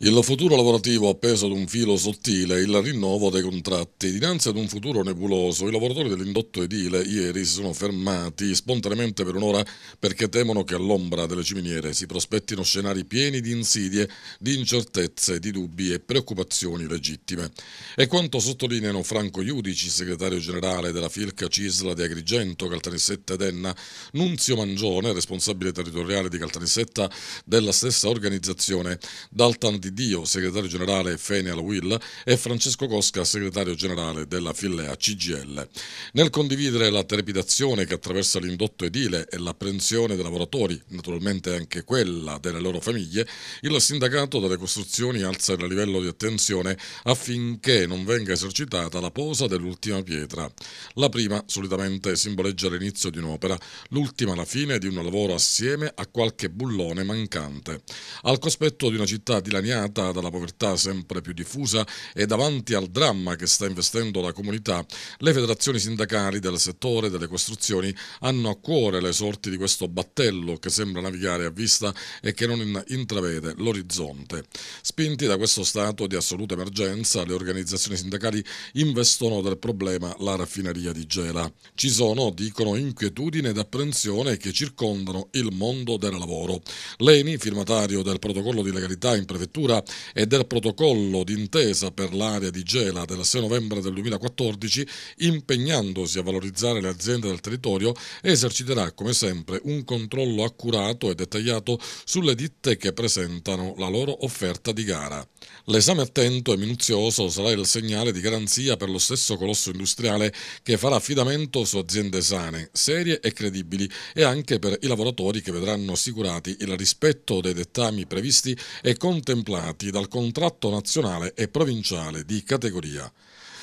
Il futuro lavorativo appeso ad un filo sottile, il rinnovo dei contratti. Dinanzi ad un futuro nebuloso, i lavoratori dell'indotto edile ieri si sono fermati spontaneamente per un'ora perché temono che all'ombra delle ciminiere si prospettino scenari pieni di insidie, di incertezze, di dubbi e preoccupazioni legittime. E quanto sottolineano Franco Iudici, segretario generale della Filca Cisla di Agrigento, Caltanissetta ed Enna, Nunzio Mangione, responsabile territoriale di Caltanissetta della stessa organizzazione, Daltan di di Dio, segretario generale Fenial Will, e Francesco Cosca, segretario generale della Fillea CGL. Nel condividere la trepidazione che attraversa l'indotto edile e l'apprensione dei lavoratori, naturalmente anche quella delle loro famiglie, il sindacato delle costruzioni alza il livello di attenzione affinché non venga esercitata la posa dell'ultima pietra. La prima solitamente simboleggia l'inizio di un'opera, l'ultima la fine di un lavoro assieme a qualche bullone mancante. Al cospetto di una città dilaniata segnata dalla povertà sempre più diffusa e davanti al dramma che sta investendo la comunità, le federazioni sindacali del settore delle costruzioni hanno a cuore le sorti di questo battello che sembra navigare a vista e che non intravede l'orizzonte. Spinti da questo stato di assoluta emergenza, le organizzazioni sindacali investono del problema la raffineria di Gela. Ci sono, dicono, inquietudine ed apprensione che circondano il mondo del lavoro. Leni, firmatario del protocollo di legalità in prefettura, stesura e del protocollo d'intesa per l'area di Gela del 6 novembre del 2014, impegnandosi a valorizzare le aziende del territorio, eserciterà come sempre un controllo accurato e dettagliato sulle ditte che presentano la loro offerta di gara. L'esame attento e minuzioso sarà il segnale di garanzia per lo stesso colosso industriale che farà affidamento su aziende sane, serie e credibili e anche per i lavoratori che vedranno assicurati il rispetto dei dettami previsti e contemplati regolati dal contratto nazionale e provinciale di categoria.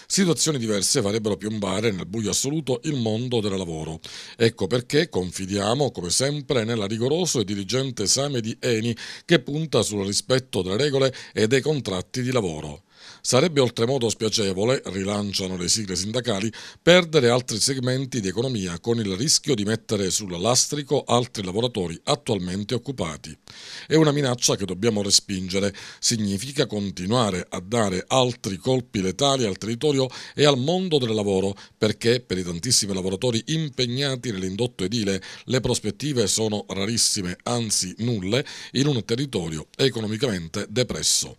Situazioni diverse farebbero piombare nel buio assoluto il mondo del lavoro. Ecco perché confidiamo, come sempre, nella rigoroso e diligente esame di ENI che punta sul rispetto delle regole e dei contratti di lavoro. Sarebbe oltremodo spiacevole, rilanciano le sigle sindacali, perdere altri segmenti di economia con il rischio di mettere sul lastrico altri lavoratori attualmente occupati. È una minaccia che dobbiamo respingere, significa continuare a dare altri colpi letali al territorio e al mondo del lavoro, perché per i tantissimi lavoratori impegnati nell'indotto edile le prospettive sono rarissime, anzi nulle, in un territorio economicamente depresso.